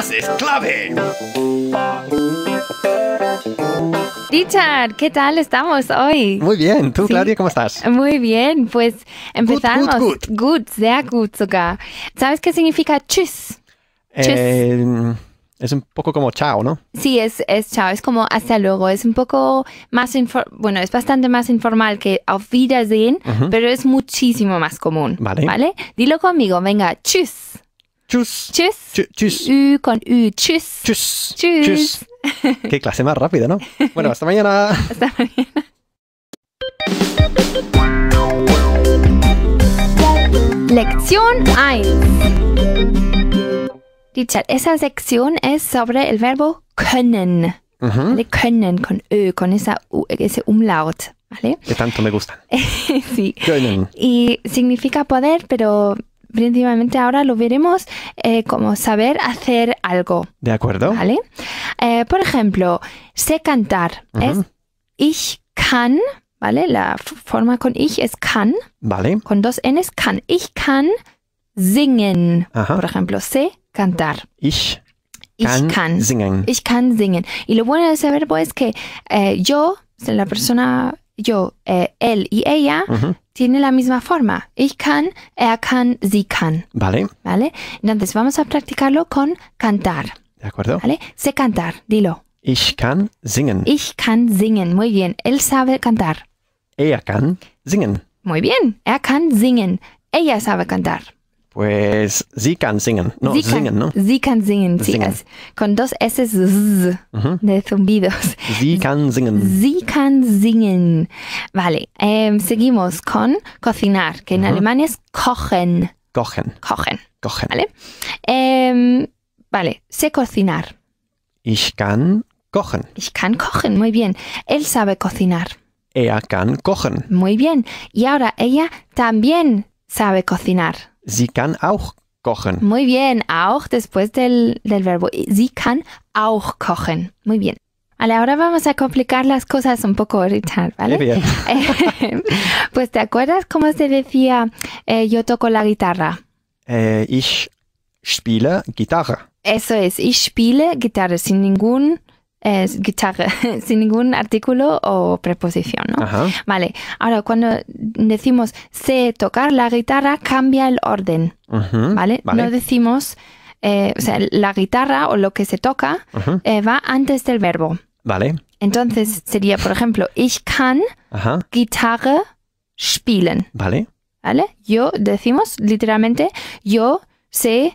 Es clave. Richard, ¿qué tal estamos hoy? Muy bien, tú Claudia, ¿cómo estás? Muy bien, pues empezamos. Good, good, good. good sehr gut sogar. ¿Sabes qué significa tschüss? Eh, es un poco como chao, ¿no? Sí, es, es chao, es como hasta luego, es un poco más, bueno, es bastante más informal que auf Wiedersehen, pero es muchísimo más común. Vale. ¿Vale? Dilo conmigo, venga, tschüss. Chus. Chus. Chus. U con U. Chus. Chus. Chus. Qué clase más rápida, ¿no? Bueno, hasta mañana. Hasta mañana. Lección 1. Richard, esa sección es sobre el verbo können. Uh Können con Ö, con esa, ese umlaut. ¿Vale? Que tanto me gusta. sí. Können. Y significa poder, pero principalmente ahora lo veremos eh, como saber hacer algo. ¿De acuerdo? ¿Vale? Eh, por ejemplo, sé cantar. Es ich kann, ¿vale? La forma con ich es kann. Vale. Con dos es kann. Ich kann singen. Por ejemplo, sé cantar. Ich. ich kann singen. Ich kann singen. Y lo bueno de ese verbo es pues, que eh, yo, la persona yo, eh, él y ella tiene tienen la misma forma. Ich kann, er kann, sie kann. Vale. Vale. Entonces vamos a practicarlo con cantar. De acuerdo. Vale. Sé cantar, dilo. Ich kann singen. Ich kann singen. Muy bien. Él sabe cantar. Ella kann singen. Muy bien. Er kann singen. Ella sabe cantar. Pues sie kann singen. No, sie singen, kann, ¿no? Sie kann singen, sí, con dos S de zumbidos. Sie kann singen. Sie kann singen. Vale, em, seguimos con cocinar, que en alemán es kochen. Kochen. Kochen. Vale. Em, vale, sé cocinar. Ich kann kochen. Ich kann kochen, muy bien. Él sabe cocinar. Er kann kochen. Muy bien. Y ahora ella también sabe cocinar. Sie kann auch kochen. Muy bien, auch después del, verbo. Sie kann auch kochen. Muy bien. ahora vamos a complicar las cosas un poco ahorita, ¿vale? pues, ¿te acuerdas cómo se decía eh, yo toco la guitarra? Eh, ich spiele Gitarre. Eso es, ich spiele Gitarre sin ningún es guitarra, sin ningún artículo o preposición, ¿no? Vale, ahora cuando decimos sé tocar la guitarra, cambia el orden, ¿vale? No decimos, eh, o sea, la guitarra o lo que se toca eh, va antes del verbo. Vale. Entonces sería, por ejemplo, ich kann guitarra Gitarre spielen. Vale. ¿Vale? Yo decimos literalmente, yo sé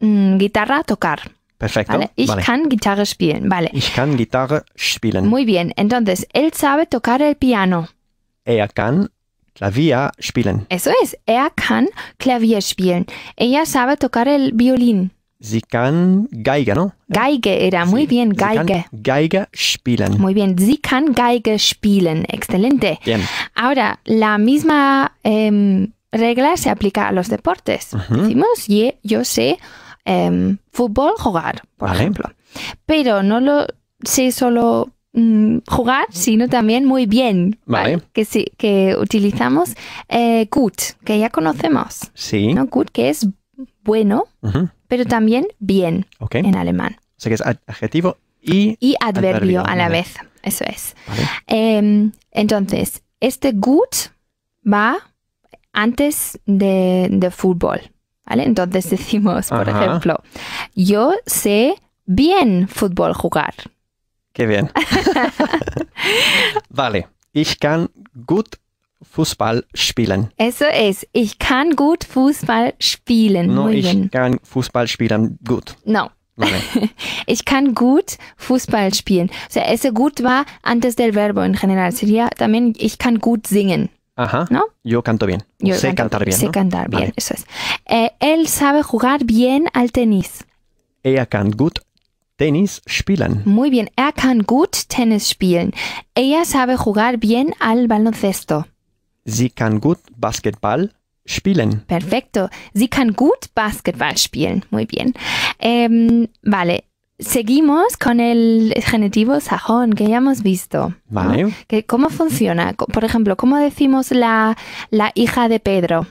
mm, guitarra tocar. Perfecto. Vale. Ich vale. kann Gitarre spielen. Vale. Ich kann Gitarre spielen. Muy bien. Entonces, él sabe tocar el piano. Er kann Klavier spielen. Eso es. Er kann Klavier spielen. Ella sabe tocar el violín. Sie kann Geige, ¿no? Geige era, muy bien, Geige. Sie kann Geige spielen. Muy bien, sie kann Geige spielen, excelente. Bien. Ahora, la misma eh, regla se aplica a los deportes. Uh -huh. Decimos, yo sé Em, fútbol, jugar, por ejemplo. Pero no lo sé solo mm, jugar, sino también muy bien. Que, sí, que utilizamos eh, que ya conocemos. Sí. Gut, que es bueno, pero también bien en alemán. O sea que es adjetivo y, y adverbio, a la vez. Eso es. Em, entonces, este gut va antes de, de, fútbol. ¿vale? Entonces decimos, por Ajá. ejemplo, yo sé bien fútbol jugar. Qué bien. vale, ich kann gut Fußball spielen. Eso es, ich kann gut Fußball spielen. No, Muy ich bien. kann Fußball spielen gut. No. Vale. ich kann gut Fußball spielen. O sea, ese gut war antes del verbo en general. Sería también, ich kann gut singen. Ajá. ¿No? Yo canto bien. Yo sé cantar bien. Sé cantar bien, eso es. Eh, él sabe jugar bien al tenis. Ella can gut Tennis spielen. Muy bien. Er kann gut Tennis spielen. Ella sabe jugar bien al baloncesto. Sie kann gut Basketball spielen. Perfecto. Sie kann gut Basketball spielen. Muy bien. Em, vale. Seguimos con el genitivo sajón que ya hemos visto. Vale. ¿Cómo funciona? Por ejemplo, ¿cómo decimos la, hija de Pedro?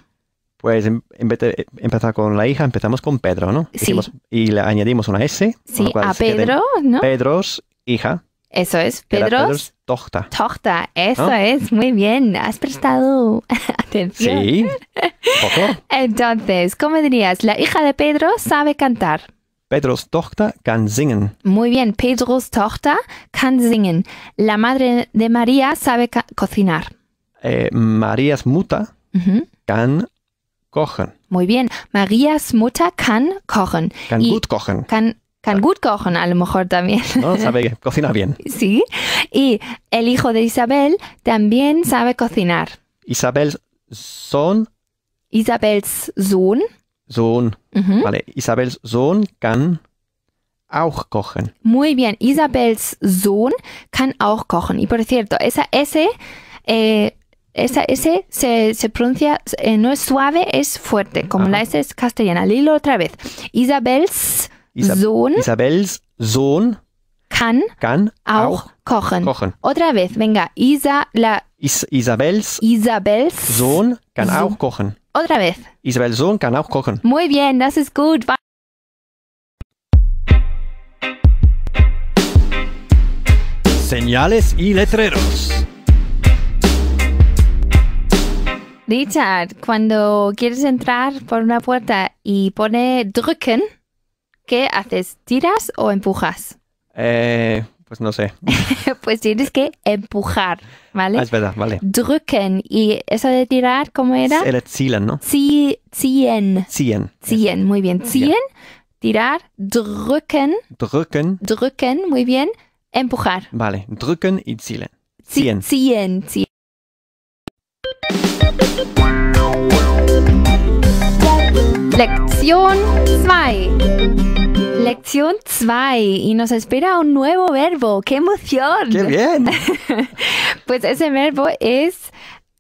Pues en, vez de empezar con la hija, empezamos con Pedro, ¿no? Sí. y le añadimos una S. Sí, a Pedro, ¿no? Pedros, hija. Eso es, Pedros. tohta. Tohta. eso es, muy bien. Has prestado atención. Sí, Entonces, ¿cómo dirías? La hija de Pedro sabe cantar. Pedros Tochter kann singen. Muy bien, Pedros Tochter kann singen. La madre de María sabe cocinar. Eh, Marías Mutter can kann kochen. Muy bien, Marías Mutter kann kochen. Kann gut kochen. Kann, kann gut kochen, a lo mejor también. No, sabe cocinar bien. Sí, y el hijo de Isabel también sabe cocinar. Isabels son... Isabels Sohn Sohn. Vale, Isabels Sohn can auch kochen. Muy bien, Isabels Sohn can auch kochen. Y por cierto, esa S, eh, esa S se, pronuncia, eh, no es suave, es fuerte, como la S es castellana. Lilo otra vez. Isabels son Sohn. Isabels Sohn. Kann, auch, kochen. Otra vez, venga, Isa, la Isabels, Isabels Sohn kann auch kochen. Otra vez. Isabels Sohn can auch kochen. Muy bien, that's good. Señales y letreros. Richard, cuando quieres entrar por una puerta y pone drücken, ¿qué haces? ¿Tiras o empujas? Eh, pues no sé. pues tienes que empujar, ¿vale? Ah, es verdad, vale. Drücken. ¿Y eso de tirar cómo era? Era zielen, ¿no? Zielen. Zielen. Zielen, muy bien. Zielen, tirar, drücken. Drücken. Drücken, muy bien. Empujar. Vale, drücken y zielen. Zien. Zielen, zielen. Lección 2 Lección 2 y nos espera un nuevo verbo. ¡Qué emoción! ¡Qué bien! pues ese verbo es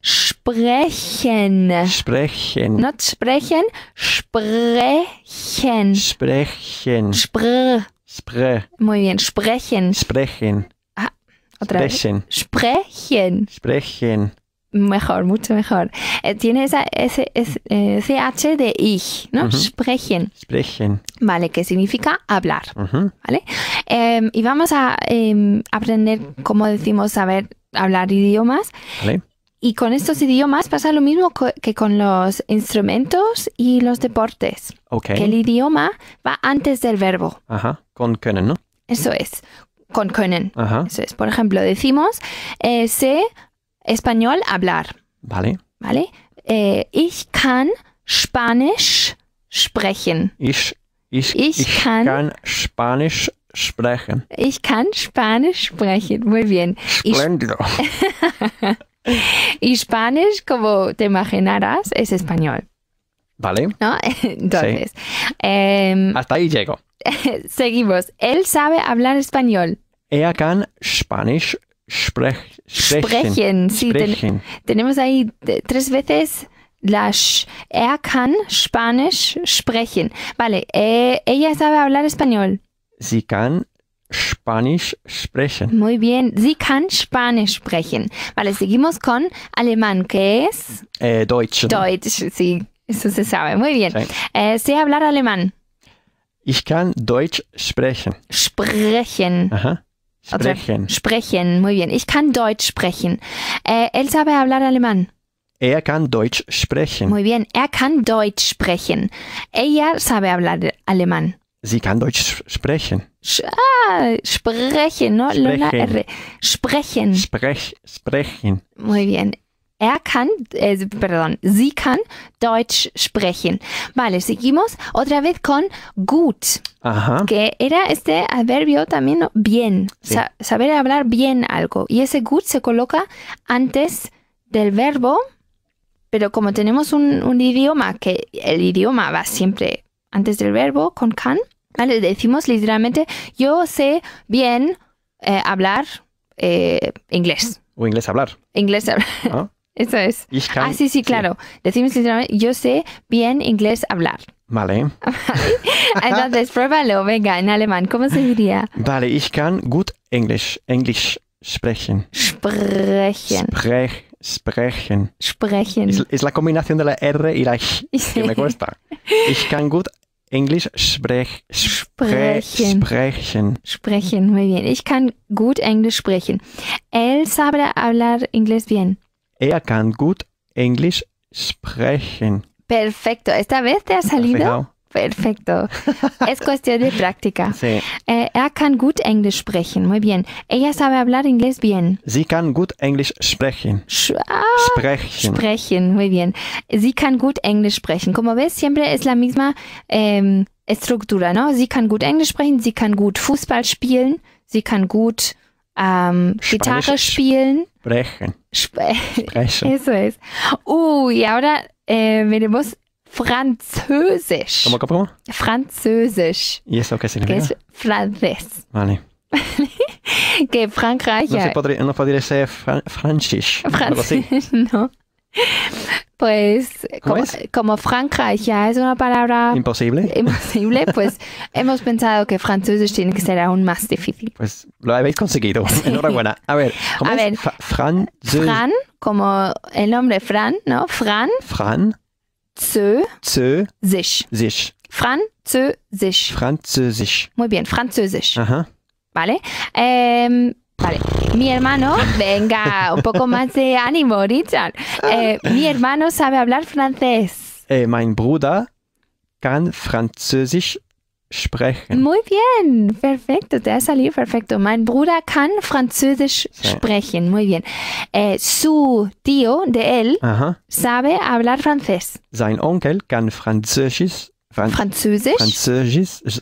sprechen. Sprechen. Not sprechen, sprechen. Sprechen. Spr. Spre. Muy bien, sprechen. Sprechen. Ah, otra sprechen. Vez. Sprechen. Sprechen. Mejor, mucho mejor. Eh, tiene ese, eh, ese CH de ich, ¿no? Sprechen. Sprechen. Vale, que significa hablar. ¿Vale? Em, y vamos a em, aprender cómo decimos saber hablar idiomas. Vale. Y con estos idiomas pasa lo mismo que con los instrumentos y los deportes. Ok. Que el idioma va antes del verbo. Ajá, con können, ¿no? Eso es, con können. Eso es. Por ejemplo, decimos, eh, se español hablar. Vale. Vale. Eh, ich kann Spanisch sprechen. Ich, ich, ich, kann, Spanisch sprechen. Ich kann Spanisch sprechen. Muy bien. Espléndido. y Spanish, como te imaginarás, es español. ¿Vale? ¿No? Entonces. Em, Hasta ahí llego. Seguimos. Él sabe hablar español. Er can Spanisch sprechen. Sprechen, sí. Sprechen. tenemos ahí eh, tres veces la sh. Er kann Spanisch sprechen. Vale, e, ella sabe hablar español. Sie kann Spanisch sprechen. Muy bien. Sie kann Spanisch sprechen. Vale, seguimos con alemán, que es... Eh, Deutsch. Deutsch, sí. Eso se sabe. Muy bien. Sí. Eh, sé hablar alemán. Ich kann Deutsch sprechen. Sprechen. Ajá. Also, sprechen. Also, sprechen, muy bien. Ich kann Deutsch sprechen. Äh, él sabe hablar alemán. Er kann Deutsch sprechen. Muy bien. Er kann Deutsch sprechen. Ella sabe hablar alemán. Sie kann Deutsch sprechen. Sch ah, sprechen, no? Sprechen. Sprechen. Sprech, sprechen. Muy bien. Er kann, äh, perdón, sie kann Deutsch sprechen. Vale, seguimos otra vez con gut, Ajá. que era este adverbio también bien, saber hablar bien algo. Y ese gut se coloca antes del verbo, pero como tenemos un, idioma que el idioma va siempre antes del verbo con can, ¿vale? decimos literalmente yo sé bien eh, hablar eh, inglés. O inglés hablar. Inglés hablar. Ah. Eso es. Ich ah, sí, sí, claro. Decime Decimos sinceramente, yo sé bien inglés hablar. Vale. Entonces, pruébalo, venga, en alemán. ¿Cómo se diría? Vale, ich kann gut Englisch, Englisch sprechen. Sprechen. Sprech, sprechen. Sprechen. Es, la combinación de la R y la J que me cuesta. Ich kann gut Englisch sprech, sprechen. Sprechen. Sprechen, muy bien. Ich kann gut Englisch sprechen. Él sabe hablar inglés bien. Er kann gut Englisch sprechen. Perfecto. Esta vez te ha salido. Perfecto. Es cuestión de práctica. Sí. Eh, er kann gut Englisch sprechen. Muy bien. Ella sabe hablar inglés bien. Sie kann gut Englisch sprechen. Sh ah, sprechen. Sprechen. Muy bien. Sie kann gut Englisch sprechen. Como ves, siempre es la misma eh, estructura, ¿no? Sie kann gut Englisch sprechen. Sie kann gut Fußball spielen. Sie kann gut ähm, Gitarre spielen. Sprechen. Sp Sprechen. Eso es. Uh, y ahora eh, veremos Französisch. ¿Cómo, cómo? Französisch. ¿Y eso qué significa? Que es francés. Vale. que Frankreich. No, se podría, no podría ser fran francés. Francés, no. Pues como, como, Frankreich ya es una palabra imposible, imposible pues hemos pensado que francés tiene que ser aún más difícil. Pues lo habéis conseguido. Enhorabuena. A ver, ¿cómo es Fran, como el nombre Fran, ¿no? Fran. Fran. Zö. Zö. Sich. Französisch. Französisch. Muy bien, francés Ajá. ¿Vale? Em, vale. mi hermano, venga, un poco más de ánimo, Richard. Eh, ah. mi hermano sabe hablar francés. Eh, mein Bruder kann Französisch sprechen. Muy bien, perfecto, te ha salido perfecto. Mein Bruder kann Französisch sí. sprechen, muy bien. Eh, su tío de él Aha. sabe hablar francés. Sein Onkel kann Französisch. Fran Französisch? Französisch.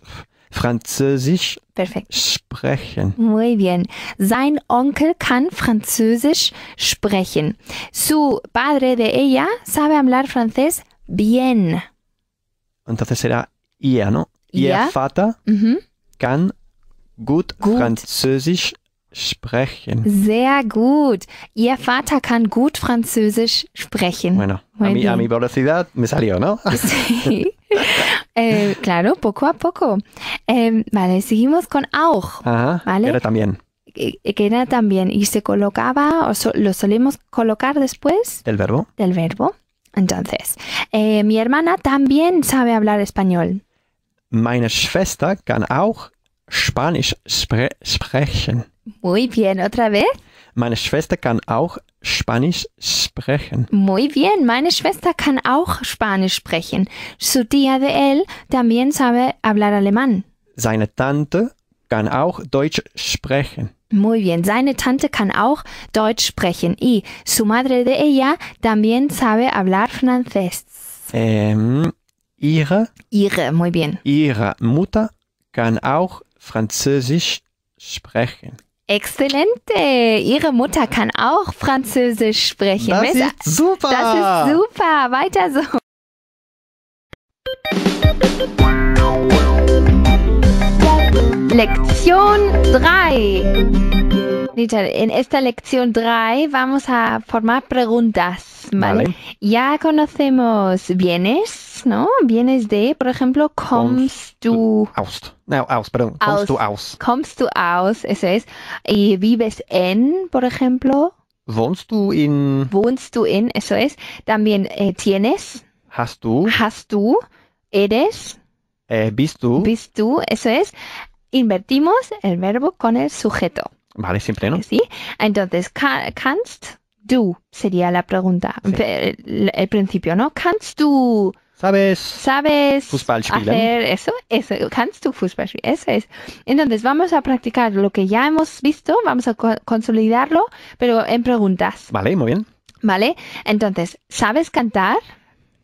Französisch Perfekt. sprechen. Muy bien. Sein Onkel kann Französisch sprechen. Su padre de ella sabe hablar francés bien. Entonces será ihr, ¿no? Ihr yeah. Vater mm -hmm. kann gut, gut Französisch sprechen. Sehr gut. Ihr Vater kann gut Französisch sprechen. Bueno, a mi, velocidad me salió, ¿no? Sí. eh, claro, poco a poco. Eh, vale, seguimos con auch. Ajá, Era también. E, que era también. Y se colocaba, o lo solemos colocar después. Del verbo. Del verbo. Entonces, eh, mi hermana también sabe hablar español. Meine Schwester kann auch Spanisch spre sprechen. Muy bien, otra vez. Meine Schwester kann auch Spanisch sprechen. Muy bien, meine Schwester kann auch Spanisch sprechen. Su tía de él también sabe hablar alemán. Seine Tante kann auch Deutsch sprechen. Muy bien, seine Tante kann auch Deutsch sprechen. Y su madre de ella también sabe hablar francés. Ähm, ihre. Ihre, muy bien. Ihre Mutter kann auch Französisch sprechen. Exzellente! Ihre Mutter kann auch Französisch sprechen. Das Miss, ist super! Das ist super! Weiter so! Lección 3. En esta lección 3 vamos a formar preguntas, ¿vale? Ya conocemos bienes, ¿no? Bienes de, por ejemplo, comes du aus. No, aus, perdón. Comes du aus. Comes du aus, eso es. Y vives en, por ejemplo. Wohnst du in. Wohnst du in, eso es. También eh, tienes. Hast du. Hast du. Eres. Eh, bist du. Bist du, eso es invertimos el verbo con el sujeto. Vale, siempre, ¿no? Sí. Entonces, kannst du sería la pregunta. El, principio, ¿no? Canst du. ¿Sabes? ¿Sabes? Hacer eso, eso. Kannst du Eso es. Entonces, vamos a practicar lo que ya hemos visto, vamos a consolidarlo, pero en preguntas. Vale, muy bien. Vale. Entonces, ¿sabes cantar?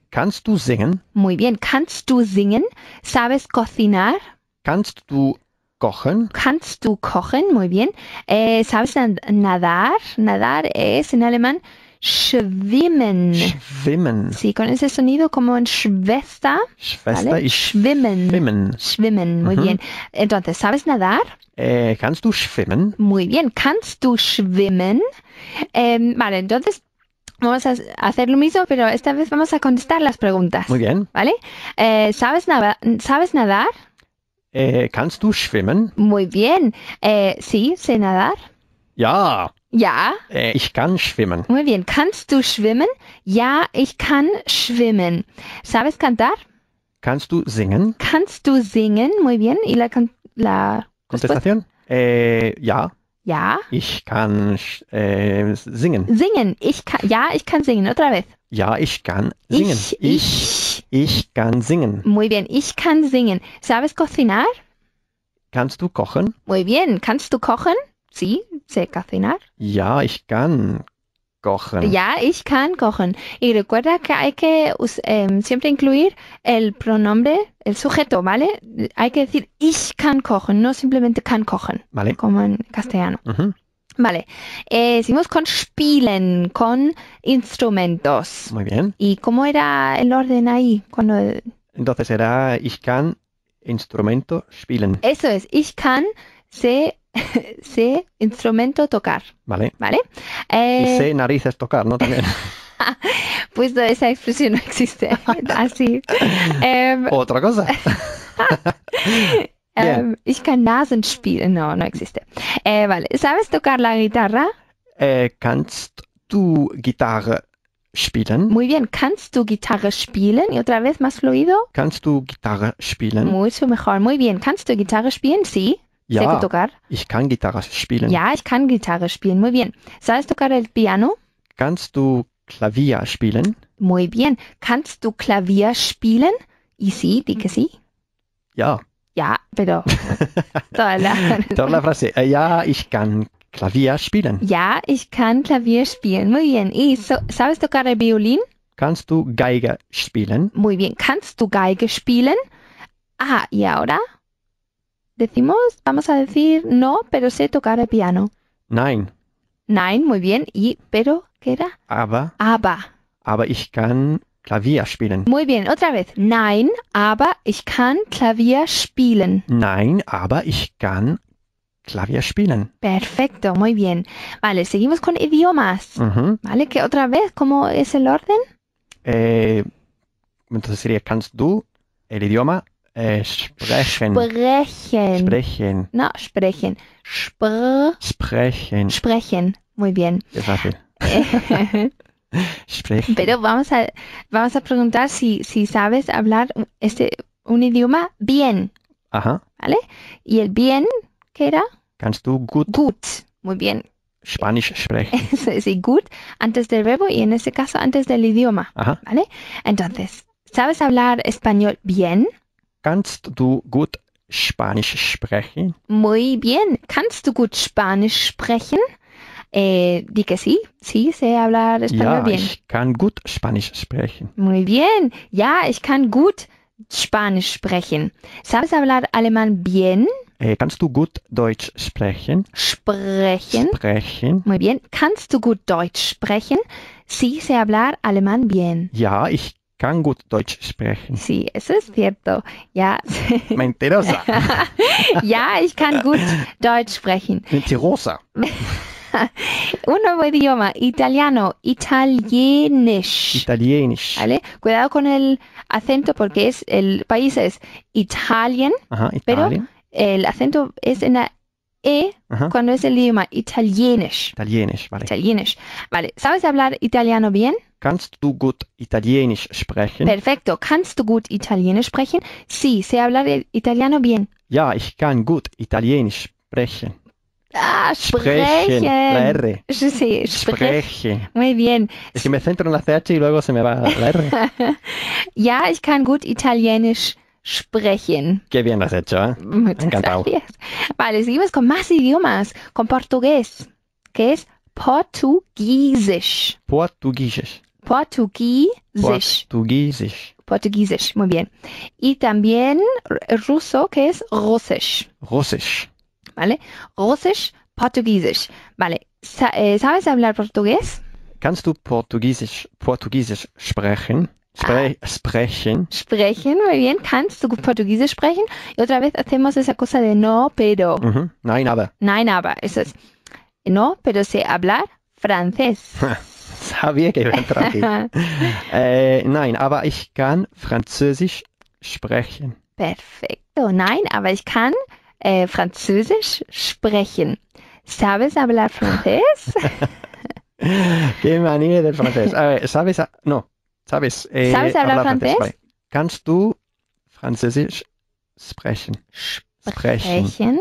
Kannst du singen? Muy bien. Canst du singen? ¿Sabes cocinar? Kannst du kochen? Kannst du kochen? Muy bien. Eh, ¿Sabes nadar? Nadar es en alemán schwimmen. Schwimmen. Sí, con ese sonido como en Schwester. Schwester y schwimmen. Schwimmen. muy bien. Entonces, ¿sabes nadar? du eh, schwimmen? Muy bien, ¿kannst du schwimmen? Em, vale, entonces vamos a hacer lo mismo, pero esta vez vamos a contestar las preguntas. Muy bien. ¿Vale? Eh, ¿Sabes nadar? Eh, kannst du schwimmen? Muy bien. Eh, sí, sé nadar. Ja. Ja. Eh, ich kann schwimmen. Muy bien. Kannst du schwimmen? Ja, ich kann schwimmen. ¿Sabes cantar? Kannst du singen? Kannst du singen? Muy bien. ¿Y la, la Contestación? ja. Ja. Ich kann singen. Singen. Ich kann, ja, ich kann singen. Otra vez. Ja, ich kann singen. ich, ich Ich. kann singen. Muy bien. Ich kann singen. ¿Sabes cocinar? Kannst du kochen? Muy bien. ¿Kannst du kochen? Sí, sé cocinar. Ja, ich kann kochen. Ya, ich kann kochen. Y recuerda que hay que em, siempre incluir el pronombre, el sujeto, ¿vale? Hay que decir ich kann kochen, no simplemente kann kochen, ¿vale? como en castellano. Vale, eh, seguimos con spielen, con instrumentos. Muy bien. ¿Y cómo era el orden ahí? Cuando... Entonces era ich kann, instrumento, spielen. Eso es, ich kann, SE instrumento, tocar. Vale. Vale. Y sé eh, narices tocar, ¿no? También. pues esa expresión no existe así. Em, Otra cosa. Yeah. Ähm, ich kann Nasen spielen. No, no existe. Eh, vale. ¿Sabes tocar la guitarra? Eh, kannst du Gitarre spielen? Muy bien. ¿Kannst du Gitarre spielen? ¿Y otra vez más fluido? ¿Kannst du Gitarre spielen? Mucho mejor. Muy bien. ¿Kannst du Gitarre spielen? Sí. Ja, tocar. ich kann Gitarre spielen. Ja, ich kann Gitarre spielen. Muy bien. ¿Sabes tocar el piano? Kannst du Klavier spielen? Muy bien. ¿Kannst du Klavier spielen? Y sí, di que sí. Ja. Ja, pero. Toda la, Toda la frase. Ja, eh, ich kann Klavier spielen. Ja, ich kann Klavier spielen. Muy bien. ¿Y sabes tocar el violín? Kannst du Geige spielen? Muy bien. Kannst du Geige spielen? Ah, y ahora decimos, vamos a decir no, pero sé tocar el piano. Nein. Nein, muy bien. ¿Y pero qué era? Aber. Aber. Aber ich kann Klavier spielen. Muy bien, otra vez. Nein, aber ich kann Klavier spielen. Nein, aber ich kann Klavier spielen. Perfecto, muy bien. Vale, seguimos con idiomas. Uh -huh. Vale, que otra vez, ¿cómo es el orden? Eh, entonces sería, ¿kannst du el idioma eh, sprechen? Sprechen. Sprechen. No, sprechen. Spr sprechen. Sprechen. Muy bien. Es fácil. Pero vamos a, vamos a preguntar si, si sabes hablar este, un idioma bien. ¿Vale? Y el bien, ¿qué era? Kannst du gut. Muy bien. ¿Spanish sprechen. sí, gut antes del verbo y en este caso antes del idioma. ¿Vale? Entonces, ¿sabes hablar español bien? Kannst du gut Spanisch sprechen? Muy bien. Kannst du gut Spanisch sprechen? Eh, di que sí, sí sé hablar español ja, bien. Ich kann gut Spanisch sprechen. Muy bien. Ja, ich kann gut Spanisch sprechen. ¿Sabes hablar alemán bien? Eh, kannst du gut Deutsch sprechen? Sprechen. Sprechen. Muy bien. Kannst du gut Deutsch sprechen? Sí sé hablar alemán bien. Ja, ich kann gut Deutsch sprechen. Sí, eso es cierto. Ja. Mentirosa. ja, ich kann gut Deutsch sprechen. Mentirosa. Un nuevo idioma, italiano, Italienisch. ¿Vale? Cuidado con el acento porque es el país es Italian, pero el acento es en la E cuando es el idioma italienisch. Italienisch, vale. Vale, ¿sabes hablar italiano bien? Kannst du gut italienisch sprechen? Perfecto. Kannst du gut italienisch sprechen? Sí, sé hablar italiano bien. Ja, ich kann gut italienisch sprechen. Ah, sprechen. La R. Sí, sprechen. Muy bien. Es que me centro en la CH y luego se me va la R. Ya, ich kann gut Italienisch sprechen. Qué bien lo has hecho, ¿eh? Muchas Encantado. Gracias. Vale, seguimos con más idiomas, con portugués, que es portugiesisch. Portugiesisch. Portugiesisch. Portugiesisch. Portugiesisch, muy bien. Y también ruso, que es russisch. Russisch. ¿vale? Russisch, Portugiesisch, ¿vale? Eh, ¿Sabes hablar portugués? Kannst du Portugiesisch, Portugiesisch sprechen? Spre ah. Sprechen. Sprechen, muy bien. Kannst du Portugiesisch sprechen? Y otra vez hacemos esa cosa de no, pero. Uh -huh. Nein, aber. Nein, aber. Eso es. No, pero sé hablar francés. Sabía que iba a äh, Nein, aber ich kann Französisch sprechen. Perfecto. Nein, aber ich kann äh, Französisch sprechen. ¿Sabes hablar francés? Qué manía del francés. A ver, ¿sabes? A... No, ¿sabes? Eh, äh, ¿Sabes hablar, hablar francés? francés? Kannst du Französisch sprechen? sprechen? Sprechen.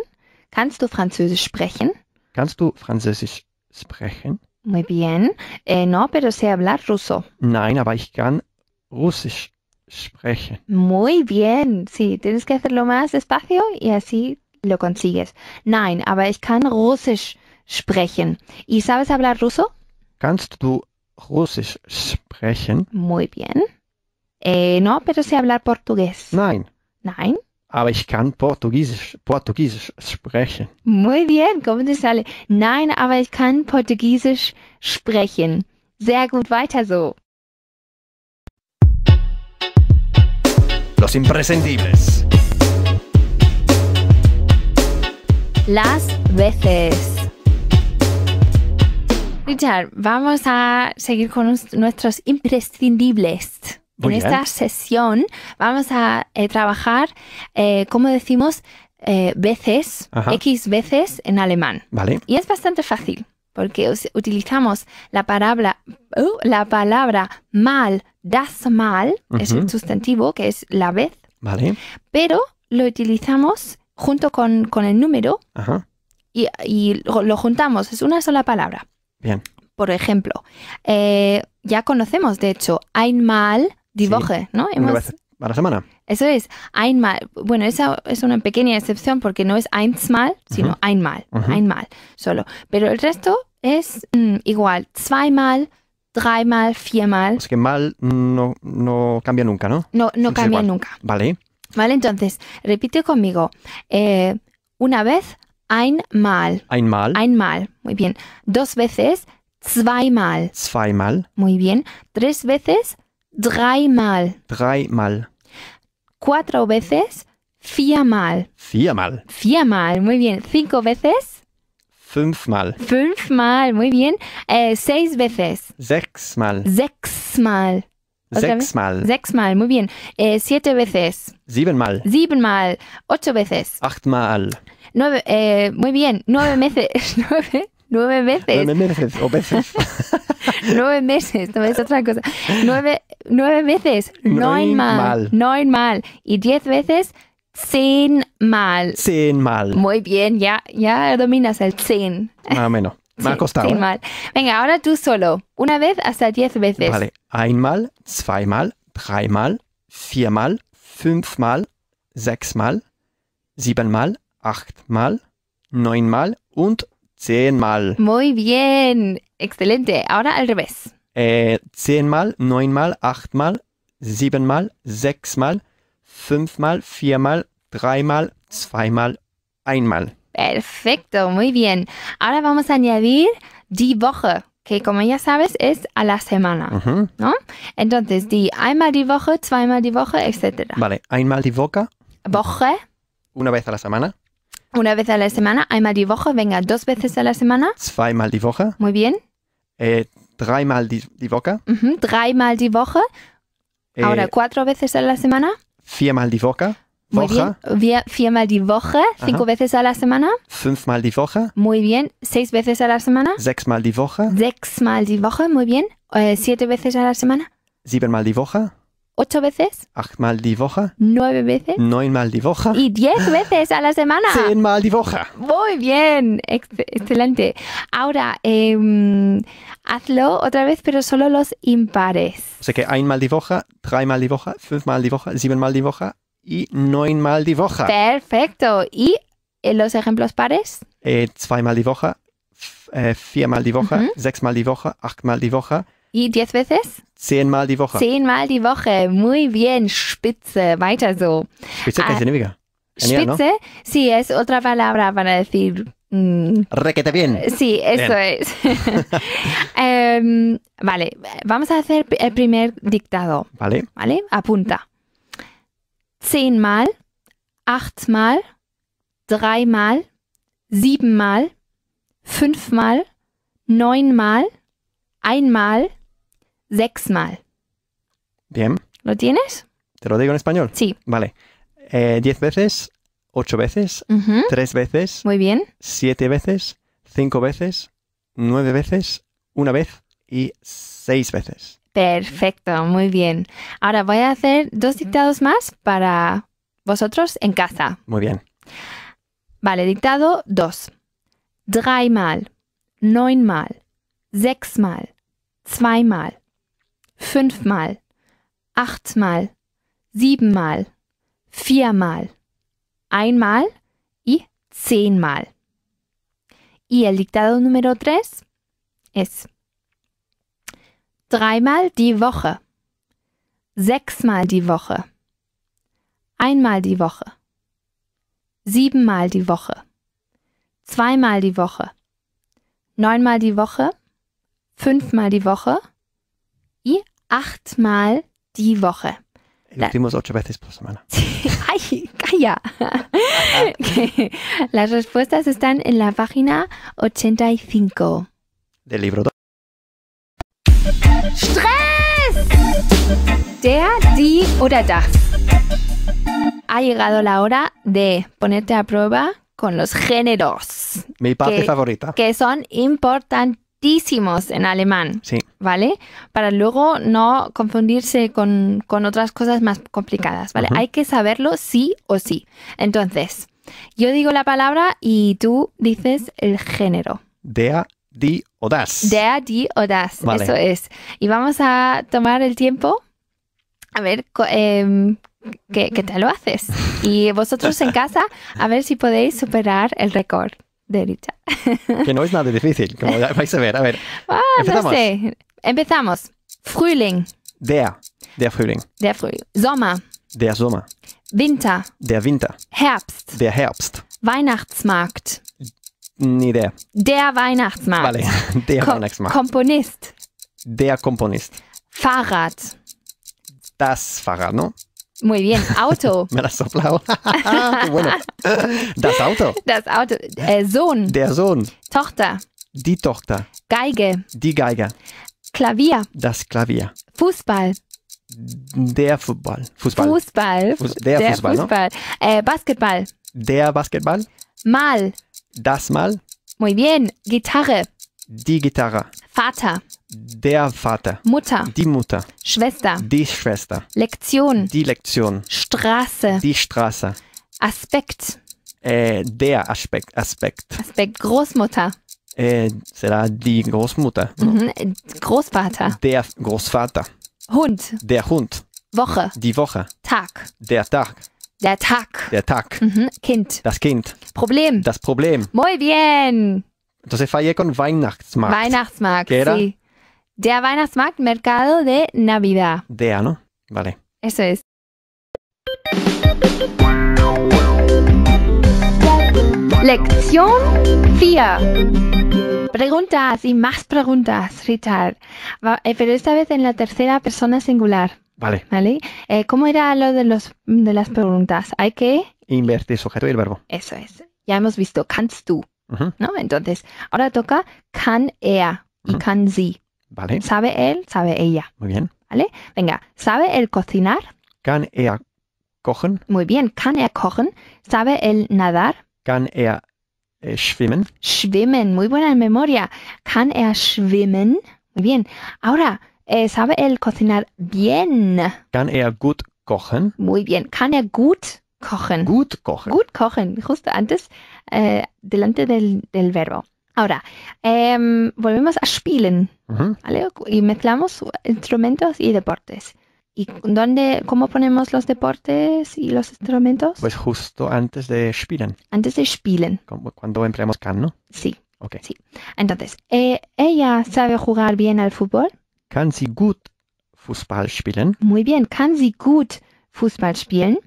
Kannst du Französisch sprechen? Kannst du Französisch sprechen? Muy bien. Eh, no, pero sé hablar ruso. Nein, aber ich kann Russisch sprechen. Muy bien. Sí, tienes que hacerlo más despacio y así lo consigues. Nein, aber ich kann Russisch sprechen. ¿Y sabes hablar ruso? Kannst du Russisch sprechen? Muy bien. Eh, no, pero sé hablar portugués. Nein. Nein. Aber ich kann Portugiesisch, Portugiesisch sprechen. Muy bien, ¿cómo te sale? Nein, aber ich kann Portugiesisch sprechen. Sehr gut, weiter so. Los imprescindibles. las veces. Richard, vamos a seguir con nuestros imprescindibles. en esta sesión vamos a eh, trabajar, ¿cómo eh, como decimos, eh, veces, X veces en alemán. Y es bastante fácil, porque utilizamos la palabra, uh, la palabra mal, das mal, es el sustantivo, que es la vez. Vale. Pero lo utilizamos junto con, el número Y, lo juntamos. Es una sola palabra. Bien. Por ejemplo, eh, ya conocemos, de hecho, einmal die ¿no? Una vez la semana. Eso es, einmal. Bueno, esa es una pequeña excepción porque no es einmal sino einmal, einmal solo. Pero el resto es mm, igual, zweimal, dreimal, viermal. Es que mal no, no cambia nunca, ¿no? No, no cambia nunca. Vale. ¿Vale? Entonces, repite conmigo. Eh, una vez, einmal. Einmal. Einmal. Muy bien. Dos veces, zweimal. Zweimal. Muy bien. Tres veces, dreimal. Dreimal. Cuatro veces, viermal. Viermal. Viermal. Muy bien. Cinco veces. Fünfmal. Fünfmal. Muy bien. Eh, seis veces. Sechsmal. mal. Seis mal, muy bien. veces. Eh, siete veces. Siete mal. Ocho veces. Achtmal. Nueve, eh, muy bien. Nueve meses. nueve. Nueve veces. Nueve meses o veces. nueve meses, no es otra cosa. Nueve, nueve veces, Nueve mal. Y diez veces, mal. Cien mal. Muy bien, ya, ya dominas el zehn. Más o menos. Me ¿eh? Venga, ahora tú solo. Una vez hasta diez veces. Vale. Einmal, zweimal, dreimal, viermal, fünfmal, sechsmal, siebenmal, achtmal, neunmal und zehnmal. Muy bien. Excelente. Ahora al revés. Eh, zehnmal, neunmal, achtmal, siebenmal, sechsmal, fünfmal, viermal, dreimal, zweimal, einmal. Perfecto, muy bien. Ahora vamos a añadir die Woche, que como ya sabes es a la semana, ¿no? Entonces, di einmal die Woche, zweimal die Woche, etc. Vale, einmal die Woche. Woche. Una vez a la semana. Una vez a la semana, einmal die Woche, venga, dos veces a la semana. Zweimal die Woche. Muy bien. Eh, mal die, die Woche. Uh -huh. Dreimal die Woche. Eh, Ahora, cuatro veces a la semana. Viermal die Woche. Muy bien, bien. viermal die Woche, cinco veces a la semana. Fünfmal die Woche. Muy bien. Seis veces a la semana. Sechsmal die Woche. mal die Woche, muy bien. Eh, siete veces a la semana. Siebenmal die Woche. Ocho veces. Achtmal die Nueve veces. Neunmal die Woche. Y diez veces a la semana. Zehnmal die Woche. Muy bien. excelente. Ahora, em, hazlo otra vez, pero solo los impares. O sea que einmal die Woche, dreimal die Woche, fünfmal die Woche, mal die Woche, y mal die Woche. Perfecto. ¿Y eh, los ejemplos pares? Eh, zweimal die Woche, eh, mal die Woche, uh -huh. sechsmal die Woche, mal die Woche. ¿Y diez veces? Zehnmal die Woche. mal die Woche. Muy bien, spitze. Weiter so. Spitze, ¿qué ah, significa? spitze, sí, es otra palabra para decir mm, Requete bien. Eh, sí, eso es. Em, vale, vamos a hacer el primer dictado. Vale. Vale, apunta. 10 mal, 8 mal, 3 mal, 7 mal, 5 mal, 9 mal, 1 mal, 6 mal. ¿Bien? ¿Lo tienes? Te lo digo en español. Sí. Vale. 10 eh, veces, 8 veces, 3 veces, 7 veces, 5 veces, 9 veces, 1 vez y 6 veces. Perfecto, muy bien. Ahora voy a hacer dos dictados más para vosotros en casa. Muy bien. Vale, dictado 2. Dreimal, neunmal, sexmal, zweimal, fünfmal, achtmal, siebenmal, viermal, einmal y zehnmal. Y el dictado número 3 es Dreimal die Woche. Sechsmal die Woche. Einmal die Woche. Siebenmal die Woche. Zweimal die Woche. Neunmal die Woche. Fünfmal die Woche. I achtmal die Woche. La últimos ocho veces por semana. ¡Ay, calla! Las respuestas están en la página 85 del libro ¡Stress! Der, die oder Ha llegado la hora de ponerte a prueba con los géneros. Mi parte favorita. Que son importantísimos en alemán. Sí. ¿Vale? Para luego no confundirse con, otras cosas más complicadas. ¿Vale? Hay que saberlo sí o sí. Entonces, yo digo la palabra y tú dices el género. Der die o das. Der, die o das. Eso es. Y vamos a tomar el tiempo a ver em, qué, qué tal lo haces. Y vosotros en casa, a ver si podéis superar el récord de Richard. Que no es nada difícil, como vais a ver. A ver. Ah, no sé. Empezamos. Frühling. Der. Der Frühling. Der Frühling. Sommer. Der Sommer. Winter. Der Winter. Herbst. Der Herbst. Weihnachtsmarkt. Nee, der. Der Weihnachtsmarkt. Vale. Der Ko Weihnachtsmarkt. Komponist. Der Komponist. Fahrrad. Das Fahrrad, no? Muy bien. Auto. Me das aplaudo. bueno. Das Auto. Das Auto. Äh, Sohn. Der Sohn. Tochter. Die Tochter. Geige. Die Geige. Klavier. Das Klavier. Fußball. Der Fußball. Fußball. Fußball. Fuß der, der, Fußball. Fußball. No? Äh, Basketball. Der Basketball. Mal. Das Mal. Muy bien. Gitarre. Die Gitarre. Vater. Der Vater. Mutter. Die Mutter. Schwester. Die Schwester. Lektion. Die Lektion. Straße. Die Straße. Aspekt. Äh, der Aspekt. Aspekt. Aspekt. Großmutter. Äh, será die Großmutter. Mhm. Großvater. Der Großvater. Hund. Der Hund. Woche. Die Woche. Tag. Der Tag. Der Tag. Der Tag. Mhm. Kind. Das Kind. Problem. Das Problem. Muy bien. Entonces fallé con Weihnachtsmarkt. Weihnachtsmarkt, ¿Qué sí. Der Weihnachtsmarkt, mercado de Navidad. Dea, ah, ¿no? Vale. Eso es. Lección 4. Preguntas y más preguntas, Richard. Eh, pero esta vez en la tercera persona singular. Vale. Eh, ¿Cómo era lo de, los, de las preguntas? Hay que... Invertir sujeto y el verbo. Eso es. Ya hemos visto Canst tú? ¿no? Entonces, ahora toca ¿Can er y ¿Can sie. Vale. Sabe él, sabe ella. Muy bien. ¿Vale? Venga, ¿sabe él cocinar? ¿Can er kochen. Muy bien. ¿Can er kochen. ¿Sabe él nadar? ¿Can er schwimmen. Schwimmen. Muy buena memoria. ¿Can er schwimmen. Muy bien. Ahora... Eh, ¿Sabe él cocinar bien? Kann er gut kochen? Muy bien. Kann er gut kochen? Gut kochen. Gut kochen, justo antes, eh, delante del, verbo. Ahora, em, volvemos a spielen ¿vale? y mezclamos instrumentos y deportes. ¿Y dónde, cómo ponemos los deportes y los instrumentos? Pues justo antes de spielen. Antes de spielen. cuando empleamos can, ¿no? Sí. Ok. Sí. Entonces, eh, ¿ella sabe jugar bien al fútbol? Kann sie gut Fußball spielen? Muy bien. Kann sie gut Fußball spielen?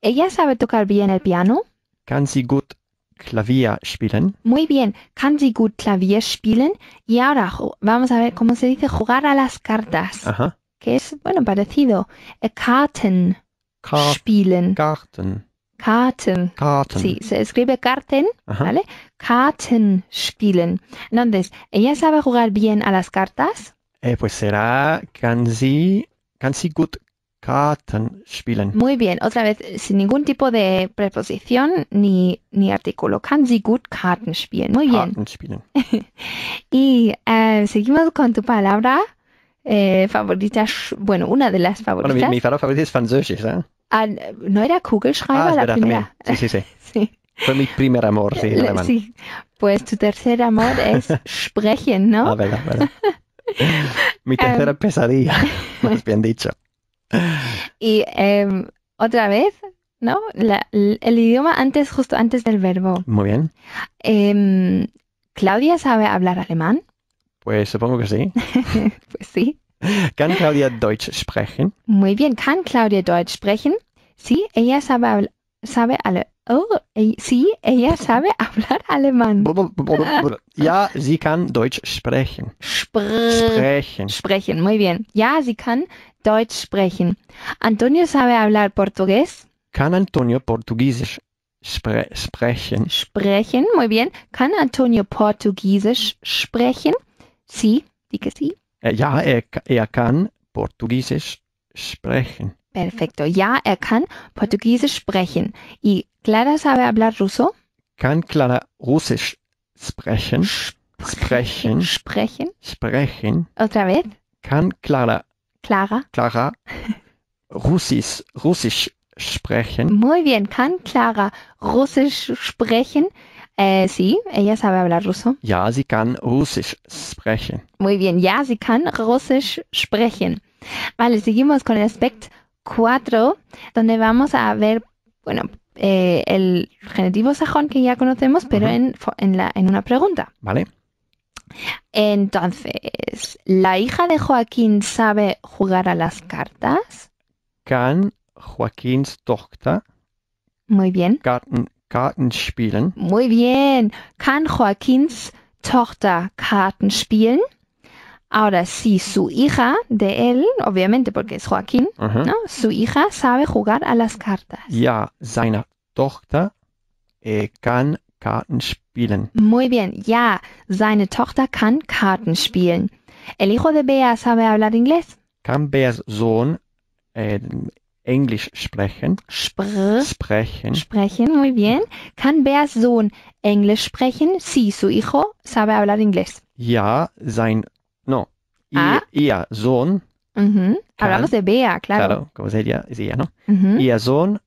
Ella sabe tocar bien el piano? Kann sie gut Klavier spielen? Muy bien. Kann sie gut Klavier spielen? Y ahora vamos a ver cómo se dice jugar a las cartas. Ajá. Que es, bueno, parecido. Karten Ka spielen. Karten. Karten. Karten. Sí, se escribe Karten, Ajá. ¿vale? Karten spielen. Entonces, ella sabe jugar bien a las cartas. Eh, pues será ¿cansi Gut Karten spielen. Muy bien, otra vez, eh, sin ningún tipo de preposición ni, ni artículo. ¿Cansi Gut Karten spielen. Muy bien. Karten spielen. y eh, seguimos con tu palabra favorita, bueno, una de las favoritas. Bueno, mi, palabra favorita es französisch, ¿No era Kugelschreiber ah, la primera? Sí, sí, sí. Fue mi primer amor, sí, alemán. Sí, pues tu tercer amor es sprechen, ¿no? Ah, verdad, verdad. Mi tercera em. pesadilla, más bien dicho. Y em, otra vez, ¿no? el idioma antes, justo antes del verbo. Muy bien. Em, ¿Claudia sabe hablar alemán? Pues supongo que sí. pues sí. ¿Can Claudia Deutsch sprechen? Muy bien, ¿Can Claudia Deutsch sprechen? Sí, ella sabe hablar... sabe alle. Oh, eh, sie, ella sabe hablar alemán. Ja, sie kann Deutsch sprechen. Spre sprechen. Sprechen, muy bien. Ja, sie kann Deutsch sprechen. Antonio sabe hablar portugués. Kann Antonio Portugiesisch spre sprechen? Sprechen, muy bien. Kann Antonio Portugiesisch sprechen? Sie, dicke sie. Eh, ja, er, er kann Portugiesisch sprechen. Perfecto. Ja, er kann Portugiesisch sprechen. ¿Y Clara sabe hablar ruso? Kann Clara Russisch sprechen? Sprechen. Sprechen. Sprechen. Otra vez. Kann Clara. Clara. Clara. Russisch, Russisch sprechen. Muy bien. Kann Clara Russisch sprechen? Eh, sí, ella sabe hablar ruso. Ja, sie kann Russisch sprechen. Muy bien. Ja, sie kann Russisch sprechen. Vale, seguimos con el aspecto 4, donde vamos a ver, bueno, eh, el genitivo sajón que ya conocemos, pero en, la, en una pregunta. Vale. Entonces, ¿la hija de Joaquín sabe jugar a las cartas? Can Joaquins Tochter Muy bien. Karten, spielen? Muy bien. Can Joaquins Tochter Karten spielen? Ahora, si su hija de él, obviamente porque es Joaquín, uh -huh. ¿no? su hija sabe jugar a las cartas. Ja, seine Tochter eh, kann Karten spielen. Muy bien, ja, seine Tochter kann Karten spielen. El hijo de Bea sabe hablar inglés. Kann Beas Sohn eh, Englisch sprechen? Spr sprechen. Sprechen, muy bien. Kann Beas Sohn Englisch sprechen? Si, su hijo sabe hablar inglés. Ja, sein No. y ah. Hablamos de Bea, claro. Claro, como sería, es ¿no? Y Ihr Sohn